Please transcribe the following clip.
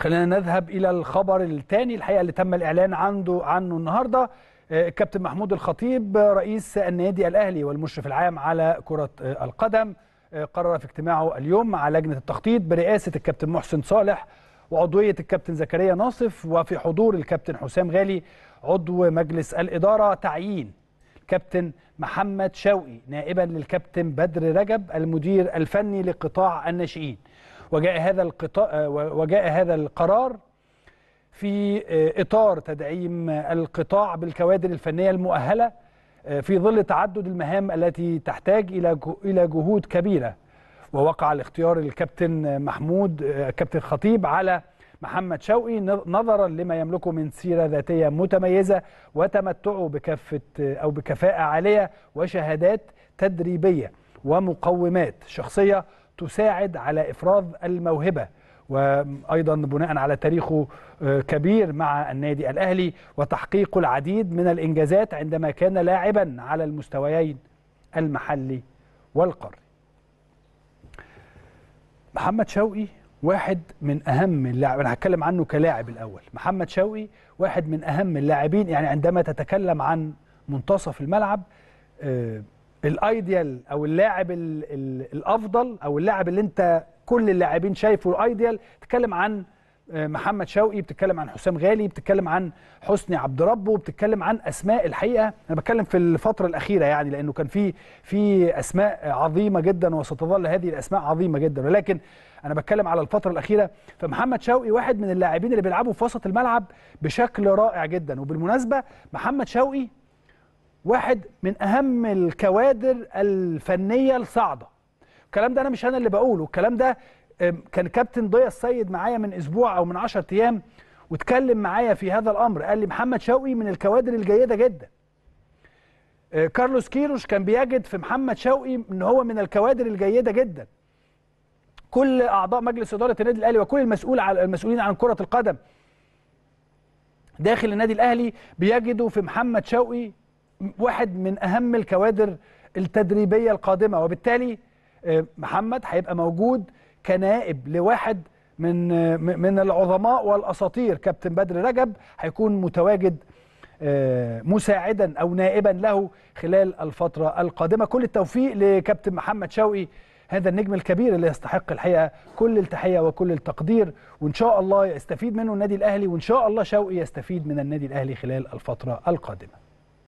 خلينا نذهب الى الخبر الثاني الحقيقه اللي تم الاعلان عنده عنه النهارده آه، كابتن محمود الخطيب رئيس النادي الاهلي والمشرف العام على كره آه، القدم آه، قرر في اجتماعه اليوم مع لجنه التخطيط برئاسه الكابتن محسن صالح وعضويه الكابتن زكريا ناصف وفي حضور الكابتن حسام غالي عضو مجلس الاداره تعيين الكابتن محمد شوقي نائبا للكابتن بدر رجب المدير الفني لقطاع الناشئين وجاء هذا القطاع وجاء هذا القرار في آه، اطار تدعيم القطاع بالكوادر الفنيه المؤهله آه، في ظل تعدد المهام التي تحتاج الى الى جهود كبيره ووقع الاختيار الكابتن محمود آه، كابتن خطيب على محمد شوقي نظرا لما يملكه من سيره ذاتيه متميزه وتمتعه بكافه او بكفاءه عاليه وشهادات تدريبيه ومقومات شخصيه تساعد على إفراز الموهبة وأيضا بناء على تاريخه آه، كبير مع النادي الأهلي وتحقيق العديد من الإنجازات عندما كان لاعبا على المستويين المحلي والقاري محمد شوقي واحد من اهم اللاعب انا هتكلم عنه كلاعب الاول محمد شوقي واحد من اهم اللاعبين يعني عندما تتكلم عن منتصف الملعب آه، الايديال او اللاعب الـ الـ الافضل او اللاعب اللي انت كل اللاعبين شايفه الايديال بتتكلم عن آه، محمد شوقي بتتكلم عن حسام غالي بتتكلم عن حسني عبد ربه بتتكلم عن اسماء الحقيقه انا بتكلم في الفتره الاخيره يعني لانه كان في في اسماء عظيمه جدا وستظل هذه الاسماء عظيمه جدا ولكن انا بتكلم على الفتره الاخيره فمحمد شوقي واحد من اللاعبين اللي بيلعبوا في وسط الملعب بشكل رائع جدا وبالمناسبه محمد شوقي واحد من اهم الكوادر الفنيه الصاعده الكلام ده انا مش انا اللي بقوله الكلام ده كان كابتن ضياء السيد معايا من اسبوع او من 10 ايام واتكلم معايا في هذا الامر قال لي محمد شوقي من الكوادر الجيده جدا آه، كارلوس كيروش كان بيجد في محمد شوقي ان هو من الكوادر الجيده جدا كل اعضاء مجلس اداره النادي الاهلي وكل المسؤول على المسؤولين عن كره القدم داخل النادي الاهلي بيجدوا في محمد شوقي واحد من اهم الكوادر التدريبيه القادمه وبالتالي آه، محمد هيبقى موجود كنائب لواحد من آه، من العظماء والاساطير كابتن بدر رجب هيكون متواجد آه، مساعدا او نائبا له خلال الفتره القادمه كل التوفيق لكابتن محمد شوقي هذا النجم الكبير اللي يستحق الحقيقه كل التحيه وكل التقدير وان شاء الله يستفيد منه النادي الاهلي وان شاء الله شوقي يستفيد من النادي الاهلي خلال الفتره القادمه